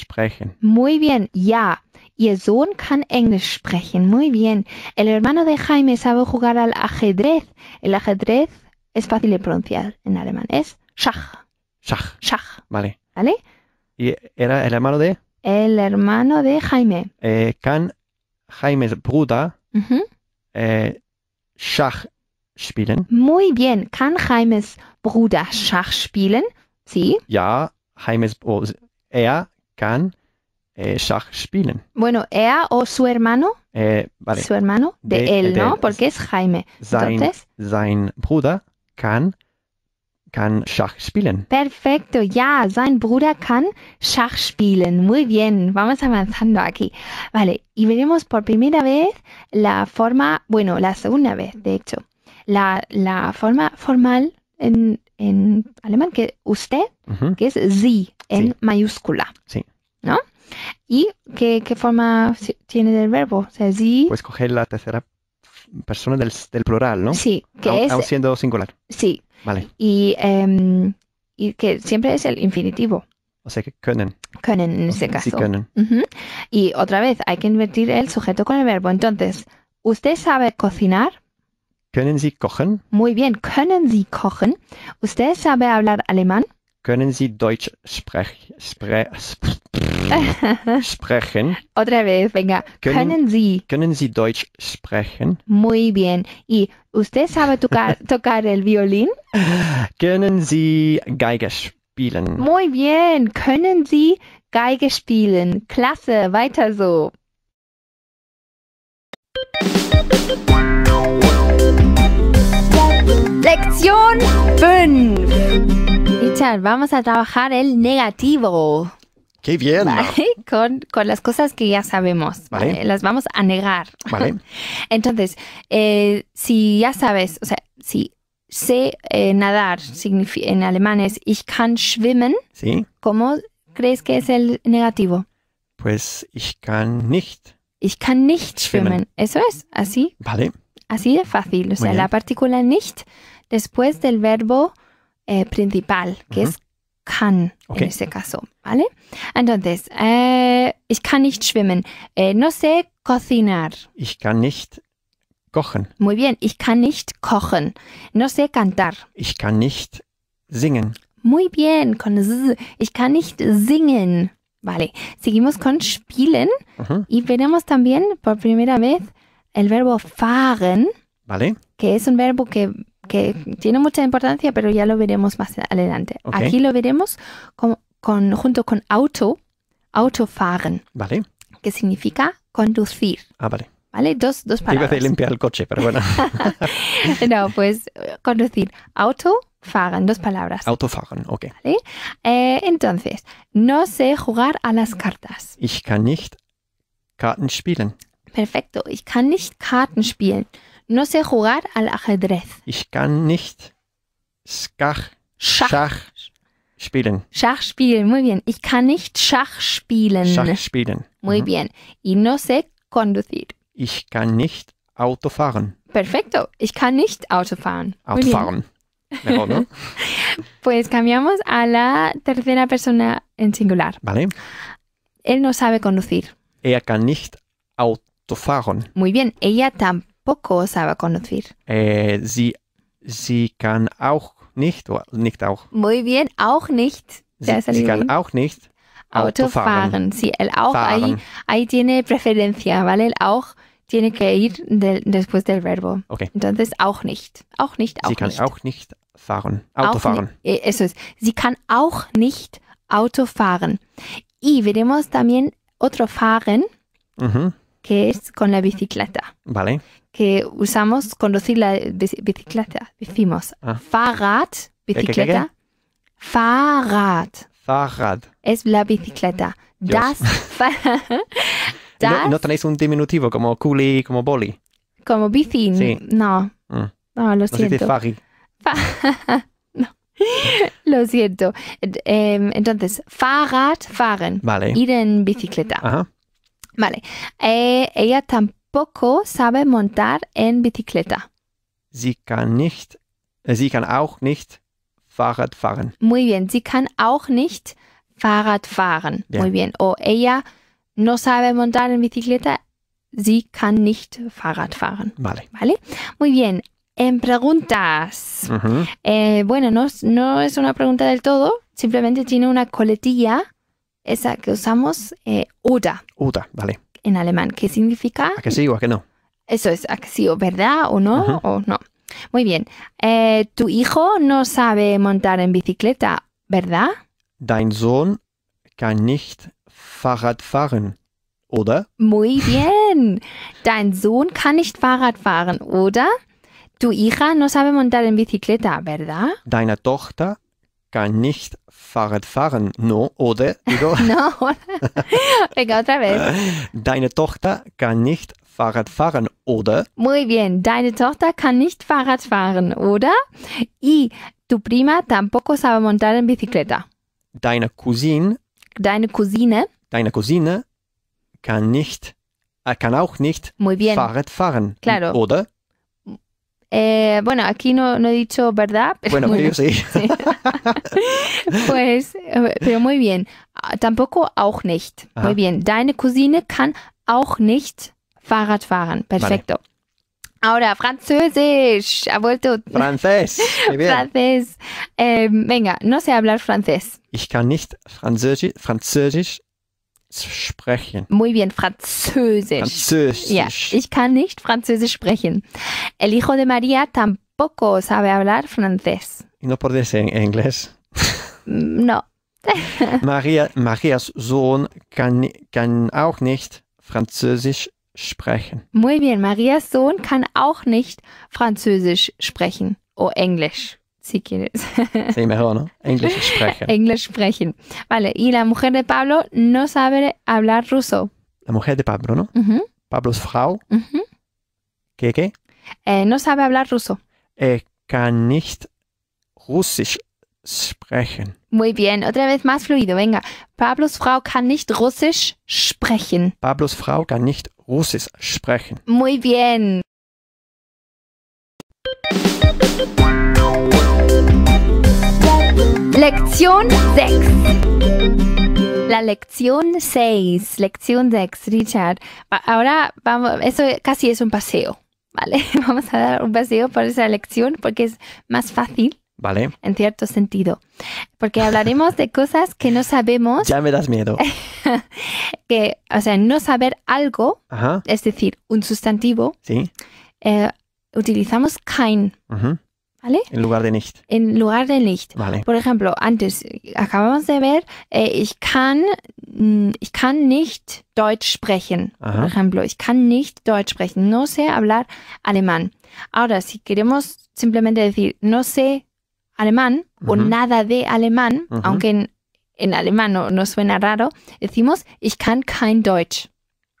sprechen. Muy bien, ya. Ihr Sohn kann Englisch sprechen. Muy bien. El hermano de Jaime sabe jugar al ajedrez. El ajedrez es fácil de pronunciar en alemán. Es Schach. Schach. Schach. Vale. ¿Vale? ¿Y era el hermano de? El hermano de Jaime. Can, eh, Jaime Jaimes Bruder eh, Schach muy bien. Can Jaimes Bruder Schach spielen? Sí. Ja, Jaimes, er kann äh, Schach spielen. Bueno, er o su hermano. Äh, su hermano de, él, ¿no? Porque es Jaime. Sein, Entonces, sein Bruder kann kann Schach spielen. Perfecto, ya, sein Bruder can Schach spielen. Muy bien, vamos avanzando aquí. Vale, y veremos por primera vez la forma, bueno, la segunda vez, de hecho la, forma formal en, en, alemán, que usted, que es Sie en mayúscula. Sí. ¿No? ¿Y qué, forma tiene del verbo? O sea, Sie. Pues coger la tercera persona del, plural, ¿no? Sí, que siendo singular. Sí. Vale. Em, y, que siempre es el infinitivo. O sea que können. Können en este caso. Sí, können. Y otra vez, hay que invertir el sujeto con el verbo. Entonces, ¿usted sabe cocinar? Können Sie kochen? Muy bien. Können Sie kochen? ¿Usted sabe hablar alemán? Können Sie Deutsch sprech, sprech, sprech, sprechen? Otra vez, venga. Können, können, Sie? Können Sie Deutsch sprechen? Muy bien. ¿Y usted sabe tocar, tocar el violín? Können Sie Geige spielen? Muy bien. Können Sie Geige spielen? Klasse, weiter so. Lección 5. Richard, vamos a trabajar el negativo. Qué bien. Con, las cosas que ya sabemos. Eh, las vamos a negar. Vale. Entonces, eh, si ya sabes, o sea, si sé eh, nadar, en alemán es ich kann schwimmen, ¿cómo crees que es el negativo? Pues ich kann nicht. Ich kann nicht schwimmen. schwimmen. Eso es, así. Vale. Así de fácil, o sea, la partícula nicht después del verbo eh, principal, que uh -huh. es kann okay. en ese caso, ¿vale? Entonces, eh, ich kann nicht schwimmen, eh, no sé cocinar. Ich kann nicht kochen. Muy bien, ich kann nicht kochen, no sé cantar. Ich kann nicht singen. Muy bien, con z, ich kann nicht singen. Vale, seguimos con spielen uh -huh. y veremos también por primera vez el verbo fahren, ¿vale? Que es un verbo que, tiene mucha importancia, pero ya lo veremos más adelante. Aquí lo veremos con, con, junto con auto, autofahren. ¿Vale? Que significa conducir. Ah, vale. Dos, dos palabras. iba a limpiar el coche, pero bueno. no, pues eh, conducir. Auto, dos palabras. Autofahren, ok. Eh, entonces, no sé jugar a las cartas. Ich kann nicht Karten spielen. Perfecto. Ich kann nicht Karten spielen. No sé jugar al ajedrez. Ich kann nicht Skach, Schach. Schach spielen. Schach spielen, muy bien. Ich kann nicht Schach spielen. Schach spielen. Muy mhm. bien. Y no sé conducir. Ich kann nicht Auto fahren. Perfecto. Ich kann nicht Auto fahren. Auto muy fahren. Mejor, ¿no? pues cambiamos a la tercera persona en singular. Vale. Él no sabe conducir. Er kann nicht Auto fahren. Muy bien, ella tampoco sabe conducir. Eh, sie, sie kann auch nicht, nicht auch. Muy bien, auch nicht. Sie, kann auch nicht Autofahren. fahren. sí, el auch ahí, ahí, tiene preferencia, ¿vale? El auch tiene que ir de, después del verbo. Okay. Entonces, auch nicht. Auch nicht, auch Sie kann auch nicht fahren. Autofahren. Eh, eso es. Sie kann auch nicht Autofahren. fahren. Y veremos también otro fahren. Uh que es con la bicicleta. Vale. Que usamos conducir la bicicleta. Decimos ah. ¿Eh, bicicleta. Fahrrad. Fahrrad. Es la bicicleta. Das, ¿No, tenéis un diminutivo como culi, como boli? Como bici. No. Mm. No, lo siento. no. lo siento. Em, entonces, Fahrrad, fahren. Vale. Ir en bicicleta. Ajá. Vale. Eh, ella tampoco sabe montar en bicicleta. Sie kann nicht, äh, sie kann auch nicht Fahrrad fahren. Muy bien. Sie kann auch nicht Fahrrad fahren. Muy bien. O ella no sabe montar en bicicleta. Sie kann nicht Fahrrad fahren. Vale. Vale. Muy bien. En preguntas. Eh, bueno, no, no es una pregunta del todo. Simplemente tiene una coletilla esa que usamos, eh, oder. Oda, vale. En alemán, ¿qué significa? ¿A que sí o a que no? Eso es, ¿a que sí o verdad o no Ajá. o no? Muy bien. Eh, tu hijo no sabe montar en bicicleta, ¿verdad? Dein Sohn kann nicht Fahrrad fahren, oder? Muy bien. Dein Sohn kann nicht Fahrrad fahren, oder? Tu hija no sabe montar en bicicleta, ¿verdad? Deine Tochter kann nicht Fahrrad fahren, no, oder? Udo? no, Venga, otra vez. Deine Tochter kann nicht Fahrrad fahren, oder? Muy bien, deine Tochter kann nicht Fahrrad fahren, oder? Y tu prima tampoco sabe montar en bicicleta. Deine Cousine. Deine Cousine. Deine Cousine kann nicht, äh, kann auch nicht Fahrrad fahren, claro. oder? Eh, bueno, aquí no, no, he dicho verdad. Pero bueno, bueno yo sí. sí. pues, pero muy bien. Ah, tampoco auch nicht. Ajá. Muy bien. Deine Cousine kann auch nicht Fahrrad fahren. Perfecto. Vale. Ahora, Französisch. Ha vuelto. Francés. Muy bien. Francés. Eh, venga, no sé hablar francés. Ich kann nicht Französisch, Französisch sprechen. Muy bien, Französisch. Französisch. Ja, ich kann nicht Französisch sprechen. El hijo de María tampoco sabe hablar francés. no puede ser en inglés? Mm, no. Maria, Marias Sohn kann, kann auch nicht Französisch sprechen. Muy bien, Marias Sohn kann auch nicht Französisch sprechen. Oh, Englisch. si quieres. Sí, mejor, ¿no? English sprechen. English sprechen. Vale, y la mujer de Pablo no sabe hablar ruso. La mujer de Pablo, ¿no? Uh Pablo's Frau. Uh ¿Qué, qué? Eh, no sabe hablar ruso. Eh, kann nicht Russisch sprechen. Muy bien, otra vez más fluido, venga. Pablos Frau kann nicht Russisch sprechen. Pablos Frau kann nicht Russisch sprechen. Muy bien. Lección 6. La lección 6, lección 6, Richard. Ahora vamos, eso casi es un paseo, ¿vale? Vamos a dar un paseo por esa lección porque es más fácil. Vale. En cierto sentido. Porque hablaremos de cosas que no sabemos. Ya me das miedo. que, o sea, no saber algo, es decir, un sustantivo. Sí. Eh, utilizamos kein. Ajá. En lugar de nicht. En lugar de nicht. Vale. Por ejemplo, antes acabamos de ver, eh, ich kann, mm, ich kann nicht Deutsch sprechen. Por ejemplo, ich kann nicht Deutsch sprechen. No sé hablar alemán. Ahora, si queremos simplemente decir no sé alemán o nada de alemán, aunque en, alemán no, no, suena raro, decimos ich kann kein Deutsch.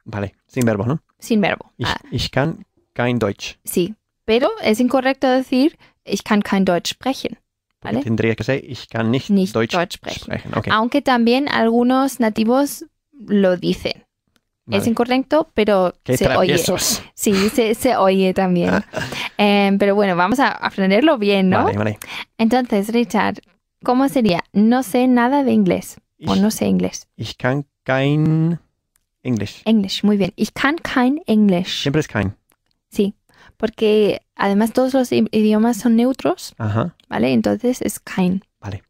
Vale, sin verbo, ¿no? Sin verbo. ich ah. kann kein Deutsch. Sí, pero es incorrecto decir ich kann kein Deutsch sprechen. Tendría que ser, ich kann nicht, nicht Deutsch, sprechen. Aunque también algunos nativos lo dicen. Es incorrecto, pero se oye. Sí, se, oye también. Ah. Em, pero bueno, vamos a aprenderlo bien, ¿no? Vale, vale. Entonces, Richard, ¿cómo sería? No sé nada de inglés. o no sé inglés. Ich kann kein Englisch. Englisch, muy bien. Ich kann kein English. Siempre es kein. Sí, porque además todos los idiomas son neutros, ¿vale? Entonces es kein. Vale.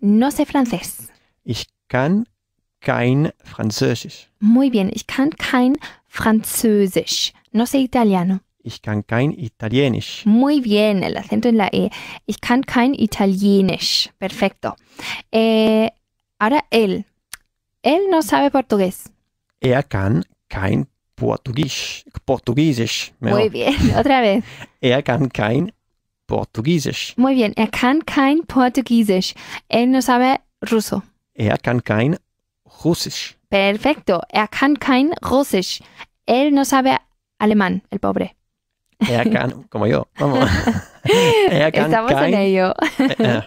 No sé francés. Ich kann kein Französisch. Muy bien, ich kann kein Französisch. No sé italiano. Ich kann kein Italienisch. Muy bien, el acento en la E. Ich kann kein Italienisch. Perfecto. Eh, ahora él. Él no sabe portugués. Er kann kein portugués, portugueses. Mejor. Muy bien, otra vez. Er kann kein Portugiesisch. Muy bien, er kann kein Portugiesisch. Él no sabe ruso. Er kann kein Russisch. Perfecto, er kann kein Russisch. Él no sabe alemán, el pobre. Er kann, como yo, vamos. er kann Estamos kein, en ello.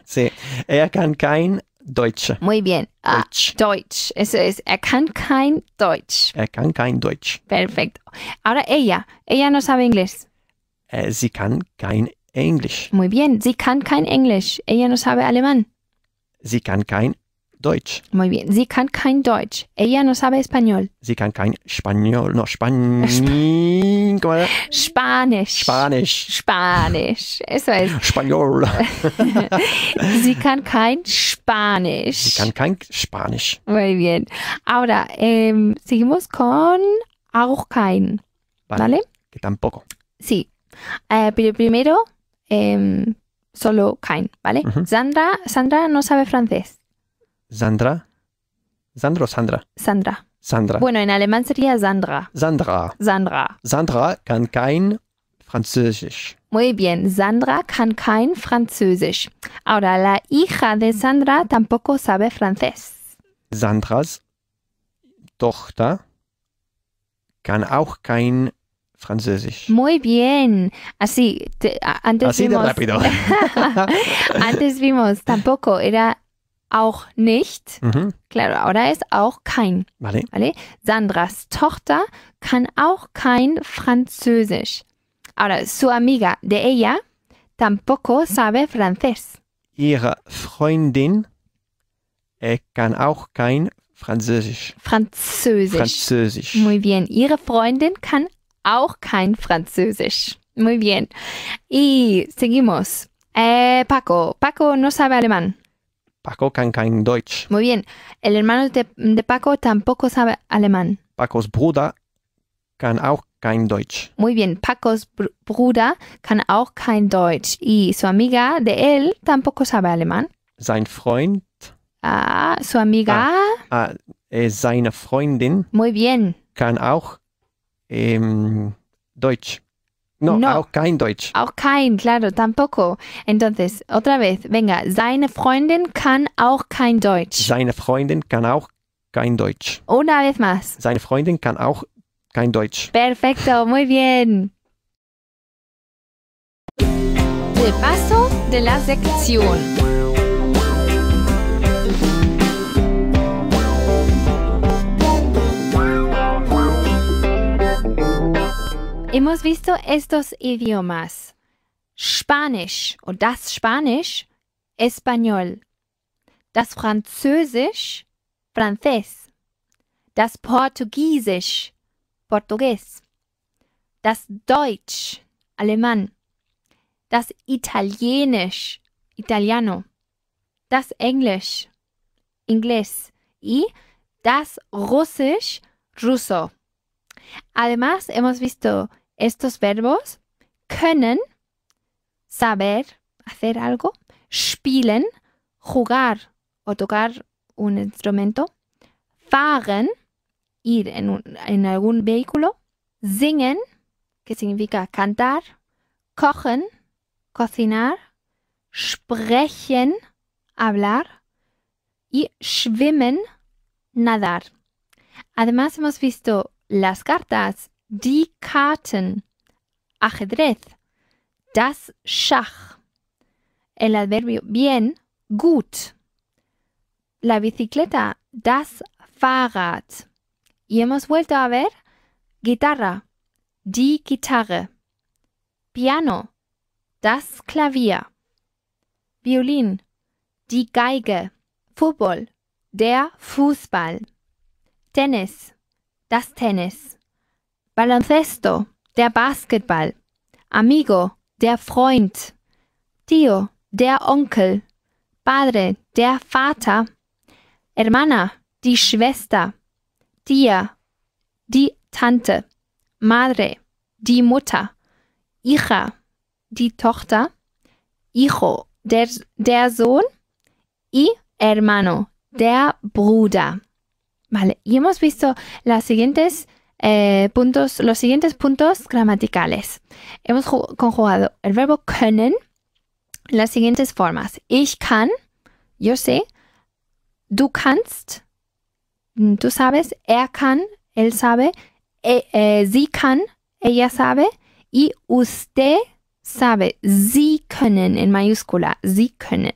sí. Er kann kein Deutsch. Muy bien. Ah, Deutsch. Eso es. Er kann kein Deutsch. Er kann kein Deutsch. Perfecto. Ahora ella. Ella no sabe inglés. Eh, sie kann kein Englisch. Muy bien. Sie kann kein Englisch. Ella no sabe alemán. Sie kann kein Deutsch. Muy bien. Sie kann kein Deutsch. Ella no sabe español. Sie kann kein Español. No, Español. ¿Cómo era? Spanisch. Spanisch. Spanisch. Eso es. Español. Sie kann kein Spanisch. Sie kann kein Spanisch. Muy bien. Ahora, eh, seguimos con auch kein. ¿Vale? Que tampoco. Sí. Eh, pero primero, eh, solo kein, ¿vale? Sandra, Sandra no sabe francés. Sandra. Sandra o Sandra? Sandra. Sandra. Bueno, en alemán sería Sandra. Sandra. Sandra. Sandra kann kein Französisch. Muy bien, Sandra kann kein Französisch. Ahora, la hija de Sandra tampoco sabe francés. Sandras Tochter kann auch kein Französisch. Muy bien. Así, antes Así de rápido. antes vimos, tampoco, era auch nicht. Mhm. Claro Aura ist auch kein. Vale. vale. Sandras Tochter kann auch kein Französisch. Ahora, su amiga de ella tampoco sabe francés. Ihre Freundin äh, kann auch kein Französisch. Französisch. Französisch. Muy bien. Ihre Freundin kann auch kein Französisch. Muy bien. Y seguimos. Eh, Paco. Paco no sabe alemán. Paco kann kein Deutsch. Muy bien. El hermano de, Paco tampoco sabe alemán. Pacos Bruder kann auch kein Deutsch. Muy bien. Pacos Bruder kann auch kein Deutsch. Y su amiga de él tampoco sabe alemán. Sein Freund. Ah, su amiga. Ah, ah, eh, seine Freundin. Muy bien. Kann auch ähm, Deutsch. No, auch kein Deutsch. Auch kein, claro, tampoco. Entonces, otra vez, venga, seine Freundin kann auch kein Deutsch. Seine Freundin kann auch kein Deutsch. Una vez más. Seine Freundin kann auch kein Deutsch. Perfecto, muy bien. paso de la sección. Hemos visto estos idiomas. Spanisch und das Spanisch, Español. Das Französisch, Frances. Das Portugiesisch, Portugies. Das Deutsch, Alemann. Das Italienisch, Italiano. Das Englisch, Inglés. Y das Russisch, Russo. Además, hemos visto Estos verbos können, saber, hacer algo, spielen, jugar o tocar un instrumento, fahren, ir en, en algún vehículo, singen, que significa cantar, kochen, cocinar, sprechen, hablar y schwimmen, nadar. Además hemos visto las cartas die Karten, ajedrez, das Schach, el adverbio bien, gut, la bicicleta, das Fahrrad. Y hemos vuelto a ver guitarra, die Gitarre, piano, das Klavier, violín, die Geige, Fútbol, der Fußball, Tennis, das Tennis. Baloncesto, der Basketball. Amigo, der Freund. Tio, der Onkel. Padre, der Vater. Hermana, die Schwester. Tia, die Tante. Madre, die Mutter. Hija, die Tochter. Hijo, der, der Sohn. Y hermano, der Bruder. Vale, y hemos visto las siguientes Eh, puntos, los siguientes puntos gramaticales. Hemos conjugado el verbo können en las siguientes formas. Ich kann, yo sé. Du kannst, mm, tú sabes. Er kann, él sabe. E, eh, sie kann, ella sabe. Y usted sabe. Sie können, en mayúscula. Sie können.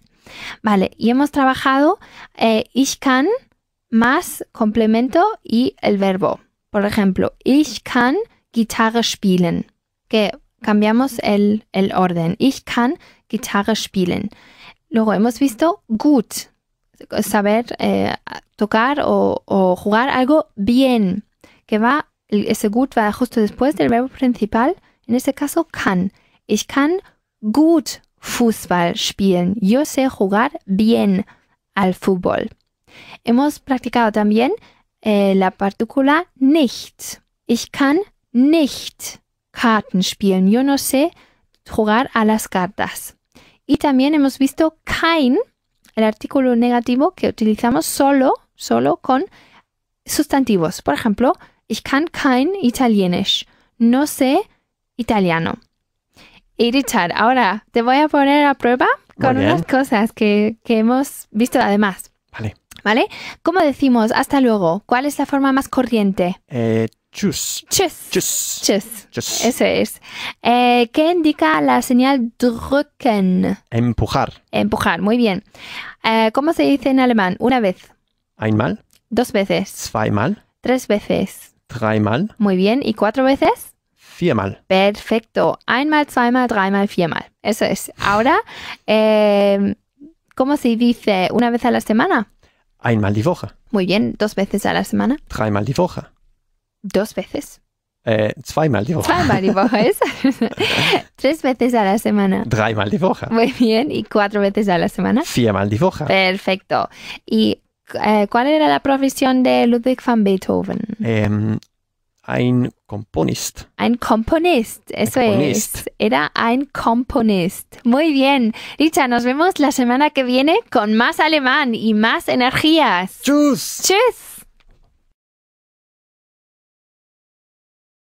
Vale, y hemos trabajado eh, ich kann más complemento y el verbo. Por ejemplo, ich kann Gitarre spielen. Que cambiamos el, orden. Ich kann Gitarre spielen. Luego hemos visto gut, saber eh, tocar o, o, jugar algo bien, que va, ese gut va justo después del verbo principal, en este caso kann. Ich kann gut Fußball spielen. Yo sé jugar bien al fútbol. Hemos practicado también Äh, la partícula nicht. Ich kann nicht Karten spielen. Yo no sé jugar a las cartas. Y también hemos visto kein, el artículo negativo que utilizamos solo, solo con sustantivos. Por ejemplo, ich kann kein italienisch. No sé italiano. Y Richard, ahora te voy a poner a prueba con unas cosas que, que hemos visto además. Vale. ¿Vale? ¿Cómo decimos hasta luego? ¿Cuál es la forma más corriente? Eh, Tschüss. Tschüss. Tschüss. Eso es. Eh, ¿Qué indica la señal drücken? Empujar. Empujar, muy bien. Eh, ¿Cómo se dice en alemán? Una vez. Einmal. Dos veces. Zweimal. Tres veces. Dreimal. Muy bien. ¿Y cuatro veces? Viermal. Perfecto. Einmal, zweimal, dreimal, viermal. Eso es. Ahora, eh, ¿cómo se dice una vez a la semana? Einmal Muy bien, dos veces a la semana. Dreimal die Dos veces. Eh, zweimal die Tres veces a la semana. Dreimal die Muy bien, y cuatro veces a la semana. Perfecto. ¿Y eh, cuál era la profesión de Ludwig van Beethoven? Eh, ein componist. Ein componist, eso es. Era ein componist. Muy bien. Richa, nos vemos la semana que viene con más alemán y más energías. Tschüss. Tschüss.